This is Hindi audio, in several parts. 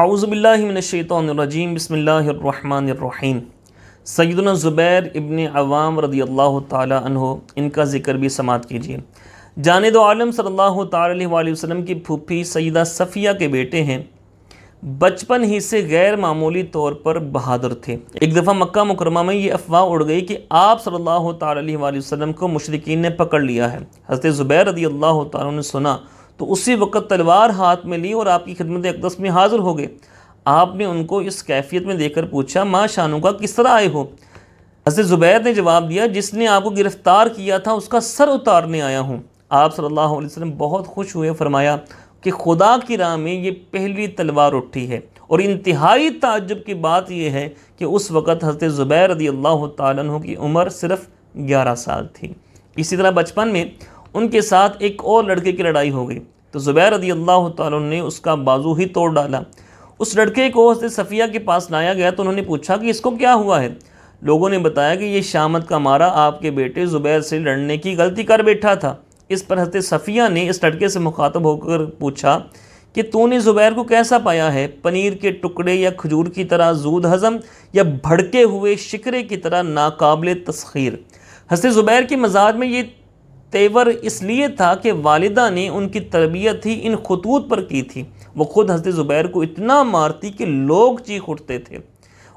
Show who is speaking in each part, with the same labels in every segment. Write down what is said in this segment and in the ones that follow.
Speaker 1: आउज़बिल्लिमिनशैतरजीम बसमीम सैदन ज़ुबैर इबन अवाम रदी अल्लाह तहो इनका ज़िक्र भी समात कीजिए जानद आलम सल्लल्लाहु अलैहि की फूफी सईदा सफ़िया के बेटे हैं बचपन ही से गैर मामूली तौर पर बहादुर थे एक दफ़ा मक्का मुकरमा में ये अफवाह उड़ गई कि आप सल्ला अलैहि को मशरकिन ने पकड़ लिया है हज़रत ज़ुबैर रदी अल्लाह ने सुना तो उसी वक़्त तलवार हाथ में ली और आपकी खिदमत अकदस में हाज़िर हो गए आपने उनको इस कैफियत में देखकर पूछा माँ शानू का किस तरह आए हो हजरत ज़ुबैर ने जवाब दिया जिसने आपको गिरफ़्तार किया था उसका सर उतारने आया हूँ आप सल्लल्लाहु अलैहि वसल्लम बहुत खुश हुए फरमाया कि खुदा की राह में ये पहली तलवार उठी है और इंतहाई ताज्जुब की बात यह है कि उस वक़्त हजरत ज़ुबैर रदी अल्लाह तु की उम्र सिर्फ ग्यारह साल थी इसी तरह बचपन में उनके साथ एक और लड़के की लड़ाई हो गई तो ज़ुबैर रदी अल्लाह ने उसका बाजू ही तोड़ डाला उस लड़के को हजरत सफ़िया के पास लाया गया तो उन्होंने पूछा कि इसको क्या हुआ है लोगों ने बताया कि ये शामत का मारा आपके बेटे ज़ुबैर से लड़ने की गलती कर बैठा था इस पर हजरत सफ़िया ने इस लड़के से मुखातब होकर पूछा कि तूने ज़ुबैर को कैसा पाया है पनीर के टुकड़े या खजूर की तरह जूद हज़म या भड़के हुए शिकरे की तरह नाकबले तस्खीर हंसते ज़ुबैर के मजाज में ये तेवर इसलिए था कि वालदा ने उनकी तरबियत ही इन खतूत पर की थी वो ख़ुद हंसते ज़ुबैर को इतना मारती कि लोग चीख उठते थे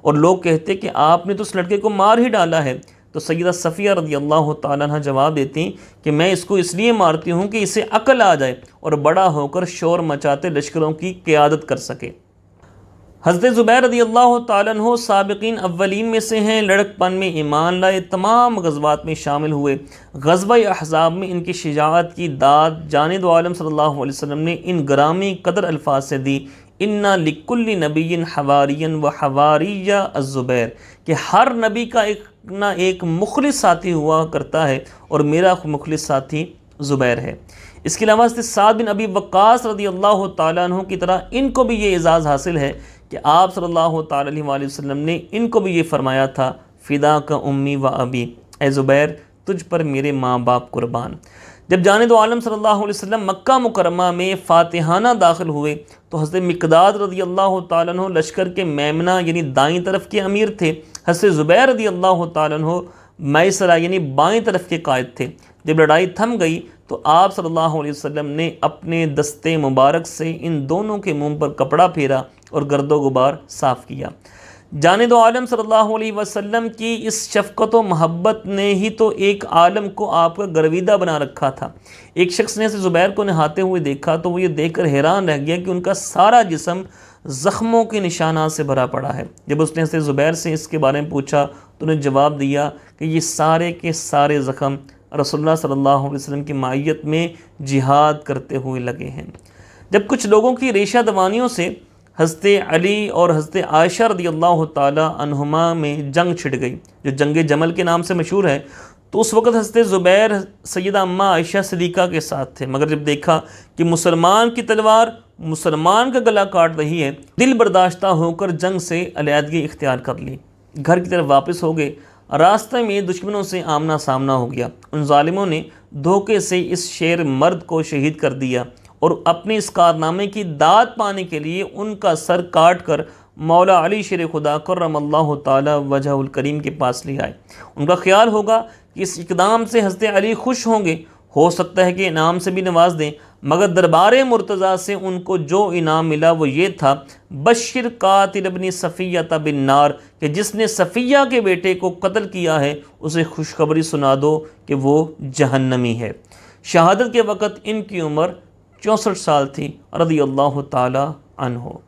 Speaker 1: और लोग कहते कि आपने तो उस लड़के को मार ही डाला है तो सैदा सफ़िया रदी अल्लाह तह जवाब देती कि मैं इसको इसलिए मारती हूँ कि इसे अकल आ जाए और बड़ा होकर शोर मचाते लश्करों की क़्यादत कर सके हज़रत ज़ुबैर रदी अल्लाह तु सबकिन अवलिन में से हैं लड़कपन में ईमान लाए तमाम गजबात में शामिल हुए गजबा अहजाब में इनकी शिजात की दाद जानद आलम सल्ला वसम ने इन ग्रामी कदर अल्फाज से दी इन्ना लिकुल्ल नबीन हवारीन व या अज़ुबैर कि हर नबी का एक ना एक मुखलिस साथी हुआ करता है और मेरा मुखलिस साथी ज़ुबैर है इसके अलावा साद बिन अबी वक़ास रदी अल्लाह तु की तरह इनको भी ये एजाज़ हासिल है कि आप सल्लल्लाहु अलैहि वसल्लम ने इनको भी ये फ़रमाया था फ़िदा का उम्मी व अबी ए ज़ुबैर तुझ पर मेरे माँ बाप कुर्बान जब जाने दो आलम सल्लल्लाहु अलैहि वसल्लम मक्का मुकरमा में फ़ातिहाना दाखिल हुए तो हज़रत मकदाद रदी अल्लाह तु लश्कर के मेमना यानी दाई तरफ के अमीर थे हज़रत ज़ुबैर रदी अल्लाह तु मैसरा यानी बाएँ तरफ के कायद थे जब लड़ाई थम गई तो आप सल्लल्लाहु अलैहि वसल्लम ने अपने दस्ते मुबारक से इन दोनों के मुंह पर कपड़ा फेरा और गर्दो गुबार साफ़ किया जाने दो आलम सल्लल्लाहु अलैहि वसल्लम की इस शफ़क़त व महब्बत ने ही तो एक आलम को आपका गर्विदा बना रखा था एक शख्स ने से ज़ुबैर को नहाते हुए देखा तो वो ये देखकर हैरान रह गया कि उनका सारा जिसम ज़ख्मों के निशाना से भरा पड़ा है जब उसने से ज़ुबैर से इसके बारे में पूछा तो उन्हें जवाब दिया कि ये सारे के सारे ज़ख़म रसोल्ला सल्ला वसम की माइत में जिहाद करते हुए लगे हैं जब कुछ लोगों की रेशा दवानियों से हजरत अली और हजरत आयशा रदी अल्लाह तुमा में जंग छिड़ गई जो जंग जमल के नाम से मशहूर है तो उस वक़्त हजरत ज़ुबैर सैदा अम्मा आयशा सदीक़ा के साथ थे मगर जब देखा कि मुसलमान की तलवार मुसलमान का गला काट रही है दिल बर्दाश्त होकर जंग से अलीदगी इख्तियार कर ली घर की तरफ वापस हो गए रास्ते में दुश्मनों से आमना सामना हो गया उन ालिमों ने धोखे से इस शेर मर्द को शहीद कर दिया और अपने इस कारनामे की दाद पाने के लिए उनका सर काट कर मौला अली शेर खुदा करमल्ला तजहल करीम के पास ले आए उनका ख्याल होगा कि इस इकदाम से हजरत अली खुश होंगे हो सकता है कि इनाम से भी नवाज दें मगर दरबार मुर्तज़ा से उनको जो इनाम मिला वो ये था बशर कातिल अबनी सफ़िया तबिन नार कि जिसने सफ़िया के बेटे को कत्ल किया है उसे खुशखबरी सुना दो कि वो जहन्नमी है शहादत के वक़्त इनकी उम्र चौंसठ साल थी रदी अल्लाह तन हो